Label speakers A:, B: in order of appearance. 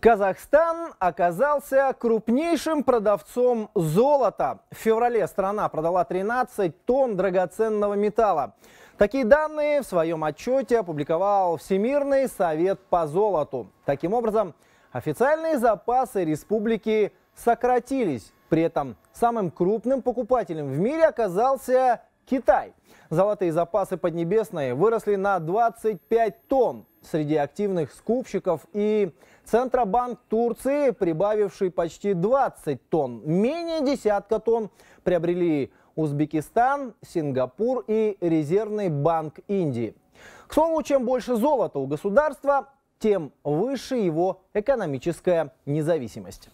A: Казахстан оказался крупнейшим продавцом золота. В феврале страна продала 13 тонн драгоценного металла. Такие данные в своем отчете опубликовал Всемирный совет по золоту. Таким образом, официальные запасы республики сократились. При этом самым крупным покупателем в мире оказался Китай. Золотые запасы Поднебесной выросли на 25 тонн среди активных скупщиков и Центробанк Турции, прибавивший почти 20 тонн. Менее десятка тонн приобрели Узбекистан, Сингапур и Резервный банк Индии. К слову, чем больше золота у государства, тем выше его экономическая независимость.